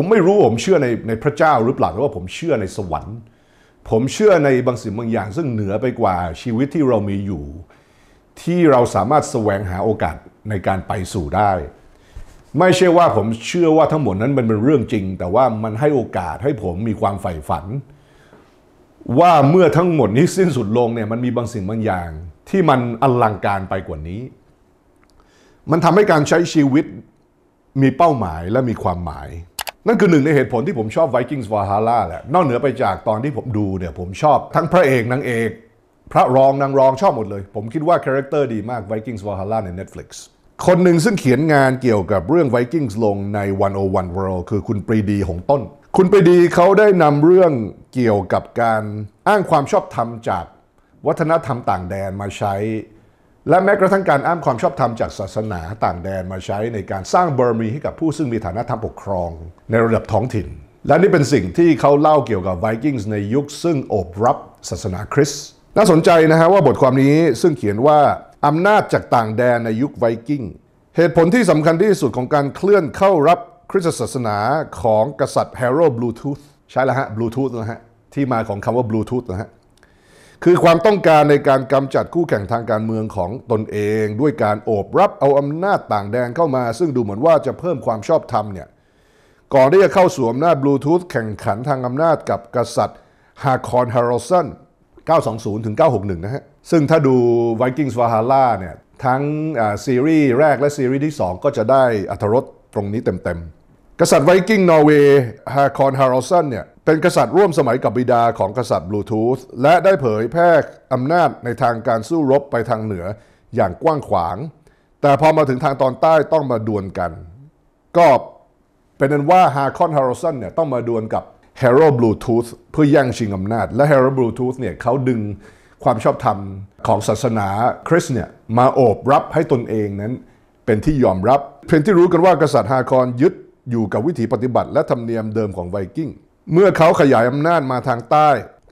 ผมไม่รู้ ผมเชื่อในในพระเจ้าหรือเปล่ารือว่าผมเชื่อในสวรรค์ผมเชื่อในบางสิ่งบางอย่าง ซึ่งเหนือไปกว่าชีวิตที่เรามีอยู่ ที่เราสามารถแสวงหาโอกาสในการไปสู่ได้ ไม่ใช่ว่าผมเชื่อว่าทั้งหมดนั้นมันเป็นเรื่องจริง แต่ว่ามันให้โอกาสให้ผมมีความใฝ่ฝัน ว่าเมื่อทั้งหมดนี้สิ้นสุดลงเนี่ยมันมีบางสิ่งบางอย่างที่มันอลังการไปกว่านี้ มันทำให้การใช้ชีวิตมีเป้าหมายและมีความหมายนั่นคือหนึ่งในเหตุผลที่ผมชอบ Vikings Valhalla แหละนอกเหนือไปจากตอนที่ผมดูเนี่ยผมชอบ ทั้งพระเอกนางเอกพระรองนางรองชอบหมดเลย ผมคิดว่าคาแรคเตอร์ดีมาก Vikings Valhalla ใน Netflix คนหนึ่งซึ่งเขียนงานเกี่ยวกับเรื่อง Vikings ลงใน 101 World คือคุณปรีดีหงต้น คุณปรีดีเขาได้นำเรื่องเกี่ยวกับการอ้างความชอบธรรมจาก วัฒนธรรมต่างแดนมาใช้และแม้กระทั่งการอ้างความชอบธรรมจากศาสนาต่างแดนมาใช้ในการสร้างบารมีให้กับผู้ซึ่งมีฐานะทางปกครอง ในระดับท้องถิ่น และนี่เป็นสิ่งที่เขาเล่าเกี่ยวกับไวกิ้งในยุคซึ่งโอบรับศาสนาคริสต์น่าสนใจนะฮะว่าบทความนี้ซึ่งเขียนว่าอำนาจจากต่างแดนในยุคไวกิ้งเหตุผลที่สำคัญที่สุดของการเคลื่อนเข้ารับคริสตศาสนาของกษัตริย์แฮร์โรบลูทูธใช่แล้วฮะบลูทูธนะฮะที่มาของคำว่าบลูทูธนะฮะคือความต้องการในการกำจัดคู่แข่งทางการเมืองของตนเอง ด้วยการโอบรับเอาอำนาจต่างแดนเข้ามา ซึ่งดูเหมือนว่าจะเพิ่มความชอบธรรมเนี่ยก่อนที่จะเข้าสวมหน้าบลูทูธแข่งขันทางอำนาจกับกษัตริย์ฮาคอนฮาร์ลสัน920ถึง961 นะฮะ ซึ่งถ้าดู Vikings v a l h a l a เนี่ยทั้งซีรีส์แรกและซีรีส์ที่2 ก็จะได้อัธรสตรงนี้เต็มๆกษัตริย์ไวกิ้งนอร์เวย์ฮาคอนฮาร์ลสันเนี่ยเป็นกษัตริย์ร่วมสมัยกับบิดาของกษัตริย์บลูทูธและได้เผยแพร่อำนาจในทางการสู้รบไปทางเหนืออย่างกว้างขวาง แต่พอมาถึงทางตอนใต้ต้องมาดวลกัน ก็เป็นนั้นว่าฮาคอนฮาร์สันเนี่ยต้องมาดวลกับเฮโร่บลูทูธเพื่อแย่งชิงอำนาจและเฮโร่บลูทูธเนี่ยเขาดึงความชอบธรรมของศาสนาคริสต์เนี่ยมาโอบรับให้ตนเองนั้นเป็นที่ยอมรับเพียงที่รู้กันว่ากษัตริย์ฮาคอนยึดอยู่กับวิถีปฏิบัติและธรรมเนียมเดิมของไวกิ้งเมื่อเขาขยายอำนาจมาทางใต้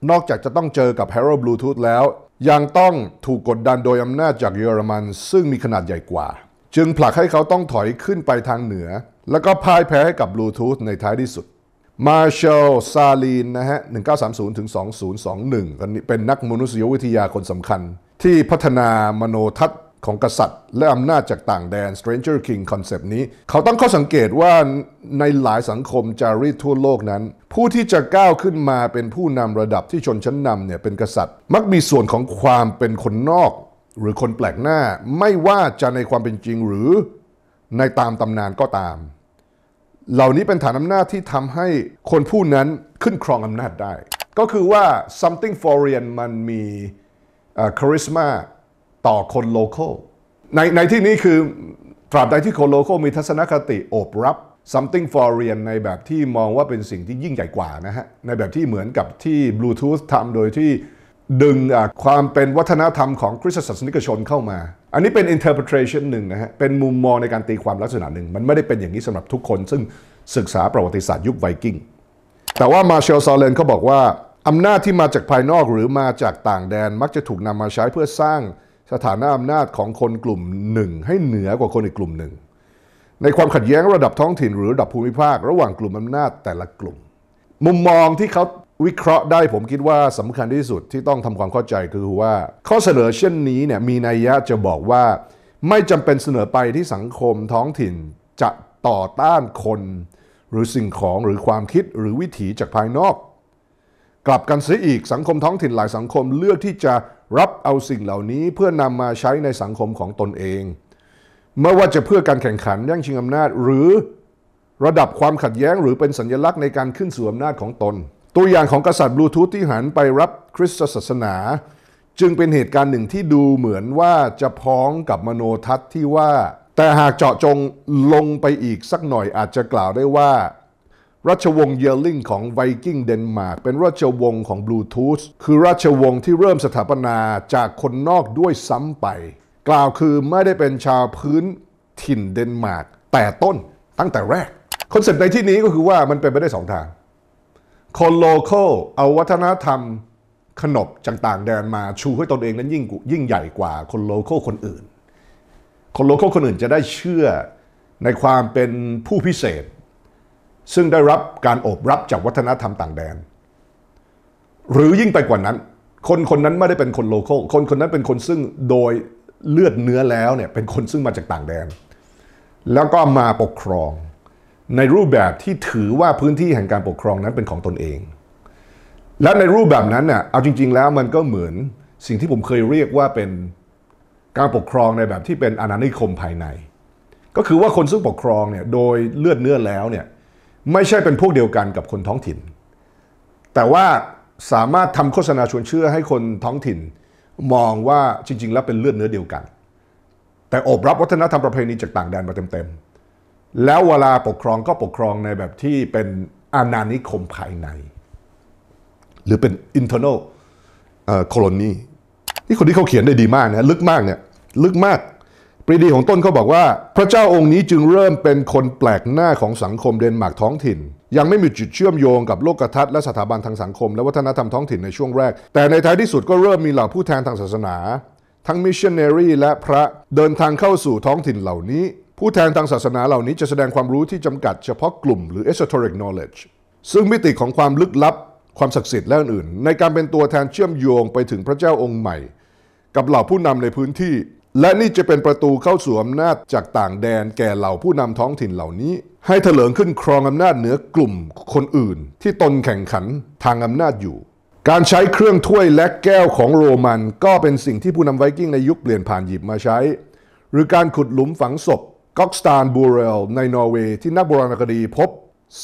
นอกจากจะต้องเจอกับ h a r r o w Bluetooth แล้ว ยังต้องถูกกดดันโดยอำนาจจากเยอรมัน ซึ่งมีขนาดใหญ่กว่า จึงผลักให้เขาต้องถอยขึ้นไปทางเหนือ แล้วก็พ่ายแพ้ให้กับบลูทูธในท้ายที่สุด มาเชลซาลีนนะฮะ1930ถึง2021 เป็นนักมนุษยวิทยาคนสำคัญ ที่พัฒนามโนทัศนของกษัตริย์และอำนาจจากต่างแดน Stranger King Concept นี้ เขาต้องข้อสังเกตว่าในหลายสังคมจารีตทั่วโลกนั้น ผู้ที่จะก้าวขึ้นมาเป็นผู้นำระดับที่ชนชั้นนำเนี่ยเป็นกษัตริย์ มักมีส่วนของความเป็นคนนอก หรือคนแปลกหน้า ไม่ว่าจะในความเป็นจริงหรือในตามตำนานก็ตาม เหล่านี้เป็นฐานอำนาจที่ทำให้คนผู้นั้นขึ้นครองอำนาจได้ ก็คือว่า something foreign มันมีคาริสมา a ต่อคนโลคอลในในที่นี้คือตราบใดที่คนโลเคอลมีทัศนคติโอบรับ something foreign ในแบบที่มองว่าเป็นสิ่งที่ยิ่งใหญ่กว่านะฮะ ในแบบที่เหมือนกับที่ Bluetooth ทำโดยที่ดึงความเป็นวัฒนธรรมของคริสตศาสนิกชนเข้ามา อันนี้เป็น interpretation หนึ่งนะฮะ เป็นมุมมองในการตีความลักษณะหนึ่ง มันไม่ได้เป็นอย่างนี้สำหรับทุกคนซึ่งศึกษาประวัติศาสตร์ยุคไวกิ้ง แต่ว่ามาเชลซอเลนเขาบอกว่าอำนาจที่มาจากภายนอกหรือมาจากต่างแดนมักจะถูกนำมาใช้เพื่อสร้างสถานะอำนาจของคนกลุ่มหนึ่งให้เหนือกว่าคนอีกกลุ่มหนึ่งในความขัดแย้งระดับท้องถิ่นหรือระดับภูมิภาค ระหว่างกลุ่มอำนาจแต่ละกลุ่ม มุมมองที่เขาวิเคราะห์ได้ผมคิดว่าสำคัญที่สุดที่ต้องทำความเข้าใจคือว่า ข้อเสนอเช่นนี้เนี่ยมีนัยยะจะบอกว่าไม่จำเป็นเสนอไปที่สังคมท้องถิ่น จะต่อต้านคน หรือสิ่งของหรือความคิดหรือวิถีจากภายนอกกลับกันเสียอีกสังคมท้องถิ่นหลายสังคมเลือกที่จะรับเอาสิ่งเหล่านี้เพื่อนำมาใช้ในสังคมของตนเองไม่ว่าจะเพื่อการแข่งขันแย่งชิงอำนาจ หรือ ระดับความขัดแย้งหรือเป็นสัญลักษณ์ในการขึ้นสู่อำนาจของตน ตัวอย่างของกษัตริย์บลูทูธที่หันไปรับคริสตศาสนา จึงเป็นเหตุการณ์หนึ่งที่ดูเหมือนว่าจะพ้องกับมโนทัศน์ที่ว่า แต่หากเจาะจงลงไปอีกสักหน่อยอาจจะกล่าวได้ว่าราชวงศ์เยลลิงของไวกิ้งเดนมาร์กเป็นราชวงศ์ของบลูทูธคือราชวงศ์ที่เริ่มสถาปนาจากคนนอกด้วยซ้ำไป กล่าวคือไม่ได้เป็นชาวพื้นถิ่นเดนมาร์กแต่ต้นตั้งแต่แรกคอนเซ็ปต์ในที่นี้ก็คือว่ามันเป็นไปได้สองทางคนโลเคอลเอาวัฒนธรรมขนบจากต่างแดนมาชูให้ตนเองนั้นยิ่งยิ่งใหญ่กว่าคนโลเคอลคนอื่น คนโลเคอลคนอื่นจะได้เชื่อในความเป็นผู้พิเศษซึ่งได้รับการโอบรับจากวัฒนธรรมต่างแดน หรือยิ่งไปกว่านั้น คนคนนั้นไม่ได้เป็นคนโลเคอลคนคนนั้นเป็นคนซึ่งโดยเลือดเนื้อแล้วเนี่ยเป็นคนซึ่งมาจากต่างแดน แล้วก็มาปกครองในรูปแบบที่ถือว่าพื้นที่แห่งการปกครองนั้นเป็นของตนเอง และในรูปแบบนั้นเน่ยเอาจริง ๆแล้วมันก็เหมือนสิ่งที่ผมเคยเรียกว่าเป็นการปกครองในแบบที่เป็นอาณานิคมภายใน ก็คือว่าคนซึ่งปกครองเนี่ยโดยเลือดเนื้อแล้วเนี่ยไม่ใช่เป็นพวกเดียวกันกับคนท้องถิ่น แต่ว่าสามารถทำโฆษณาชวนเชื่อให้คนท้องถิ่น มองว่าจริง ๆ แล้วเป็นเลือดเนื้อเดียวกัน แต่อบรับวัฒนธรรมประเพณีจากต่างแดนมาเต็ม ๆ แล้วเวลาปกครองก็ปกครองในแบบที่เป็นอาณานิคมภายใน หรือเป็น internal colony นี่คนที่เขาเขียนได้ดีมากนะลึกมากเนี่ยลึกมากปรีดีของต้นเขาบอกว่าพระเจ้าองค์นี้จึงเริ่มเป็นคนแปลกหน้าของสังคมเดนมาร์กท้องถิ่น ยังไม่มีจุดเชื่อมโยงกับโลกทัศน์และสถาบันทางสังคมและวัฒนธรรมท้องถิ่นในช่วงแรก แต่ในท้ายที่สุดก็เริ่มมีเหล่าผู้แทนทางศาสนา ทั้งมิชชันเนรีและพระเดินทางเข้าสู่ท้องถิ่นเหล่านี้ ผู้แทนทางศาสนาเหล่านี้จะแสดงความรู้ที่จำกัดเฉพาะกลุ่มหรือ esoteric knowledge ซึ่งมิติของความลึกลับ ความศักดิ์สิทธิ์และอื่นๆในการเป็นตัวแทนเชื่อมโยงไปถึงพระเจ้าองค์ใหม่กับเหล่าผู้นำในพื้นที่และนี่จะเป็นประตูเข้าสู่อำนาจจากต่างแดนแก่เหล่าผู้นำท้องถิ่นเหล่านี้ ให้เถลิงขึ้นครองอำนาจเหนือกลุ่มคนอื่นที่ตนแข่งขันทางอำนาจอยู่ การใช้เครื่องถ้วยและแก้วของโรมันก็เป็นสิ่งที่ผู้นำไวกิ้งในยุคเปลี่ยนผ่านหยิบมาใช้ หรือการขุดหลุมฝังศพก็อกสตานบูเรล ในนอร์เวย์ที่นักโบราณคดีพบ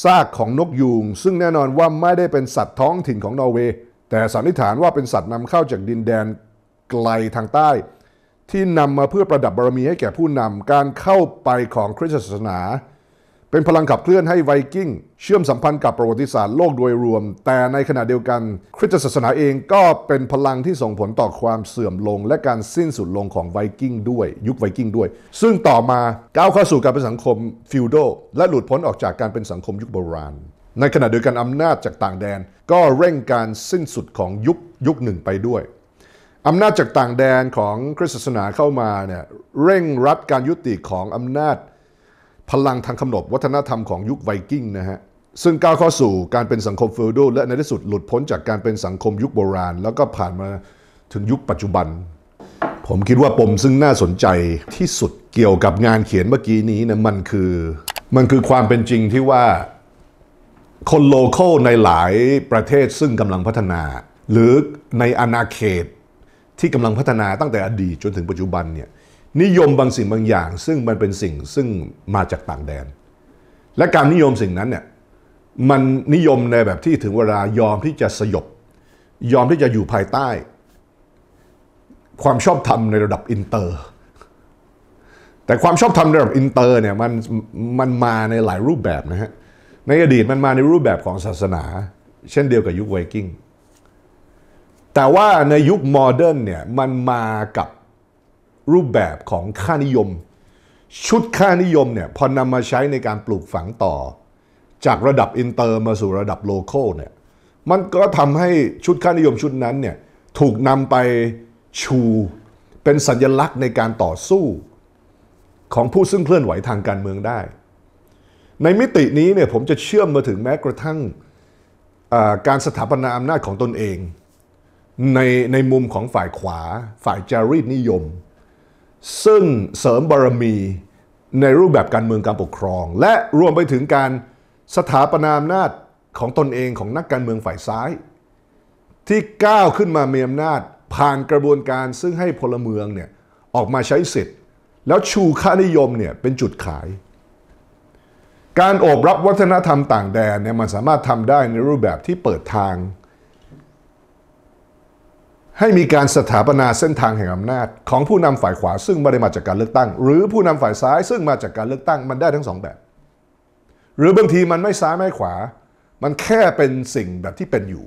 ซากของนกยูงซึ่งแน่นอนว่าไม่ได้เป็นสัตว์ท้องถิ่นของนอร์เวย์แต่สันนิษฐานว่าเป็นสัตว์นำเข้าจากดินแดนไกลทางใต้ที่นำมาเพื่อประดับบารมีให้แก่ผู้นำ การเข้าไปของคริสตศาสนา เป็นพลังขับเคลื่อนให้ไวกิ้งเชื่อมสัมพันธ์กับประวัติศาสตร์โลกโดยรวม แต่ในขณะเดียวกันคริสตศาสนาเองก็เป็นพลังที่ส่งผลต่อความเสื่อมลงและการสิ้นสุดลงของไวกิ้งด้วยยุคไวกิ้งด้วย ซึ่งต่อมาก้าวเข้าสู่การเป็นสังคมฟิวดอลและหลุดพ้นออกจากการเป็นสังคมยุคโบราณ ในขณะเดียวกันอำนาจจากต่างแดน ก็เร่งการสิ้นสุดของยุคยุคหนึ่งไปด้วยอำนาจจากต่างแดนของคริสตศาสนาเข้ามาเนี่ยเร่งรัดการยุติของอำนาจพลังทางขนบวัฒนธรรมของยุคไวกิ้งนะฮะ ซึ่งก้าวเข้าสู่การเป็นสังคมฟิวดลและในที่สุดหลุดพ้นจากการเป็นสังคมยุคโบราณ แล้วก็ผ่านมาถึงยุคปัจจุบัน ผมคิดว่าปมซึ่งน่าสนใจที่สุดเกี่ยวกับงานเขียนเมื่อกี้นี้นะมันคือ มันคือความเป็นจริงที่ว่าคนโลเคอลในหลายประเทศซึ่งกำลังพัฒนา หรือในอาณาเขตที่กำลังพัฒนาตั้งแต่อดีตจนถึงปัจจุบันเนี่ยนิยมบางสิ่งบางอย่าง ซึ่งมันเป็นสิ่งซึ่งมาจากต่างแดน และการนิยมสิ่งนั้นเนี่ยมันนิยมในแบบที่ถึงเวลายอมที่จะสยบ ยอมที่จะอยู่ภายใต้ความชอบธรรมในระดับอินเตอร์ แต่ความชอบธรรมในระดับอินเตอร์เนี่ยมันมันมาในหลายรูปแบบนะฮะในอดีตมันมาในรูปแบบของศาสนา เช่นเดียวกับยุคไวกิ้งแต่ว่าในยุคโมเดิร์นเนี่ยมันมากับรูปแบบของค่านิยม ชุดค่านิยมเนี่ยพอนำมาใช้ในการปลูกฝังต่อ จากระดับอินเตอร์มาสู่ระดับโลเคอลเนี่ยมันก็ทำให้ชุดค่านิยมชุดนั้นเนี่ยถูกนำไปชูเป็นสัญลักษณ์ในการต่อสู้ของผู้ซึ่งเคลื่อนไหวทางการเมืองได้ ในมิตินี้เนี่ยผมจะเชื่อมมาถึงแม้กระทั่งการสถาปนาอำนาจของตนเองในในมุมของฝ่ายขวา ฝ่ายจารีตนิยม ซึ่งเสริมบารมีในรูปแบบการเมืองการปกครอง และรวมไปถึงการสถาปนาอำนาจของตนเองของนักการเมืองฝ่ายซ้าย ที่ก้าวขึ้นมามีอำนาจผ่านกระบวนการซึ่งให้พลเมืองเนี่ยออกมาใช้สิทธิ์แล้วชูค่านิยมเนี่ยเป็นจุดขาย การโอบรับวัฒนธรรมต่างแดนเนี่ยมันสามารถทำได้ในรูปแบบที่เปิดทางให้มีการสถาปนาเส้นทางแห่งอำนาจ ของผู้นำฝ่ายขวาซึ่งไม่ได้มาจากการเลือกตั้งหรือผู้นำฝ่ายซ้ายซึ่งมาจากการเลือกตั้ง มันได้ทั้งสองแบบ หรือบางทีมันไม่ซ้ายไม่ขวา มันแค่เป็นสิ่งแบบที่เป็นอยู่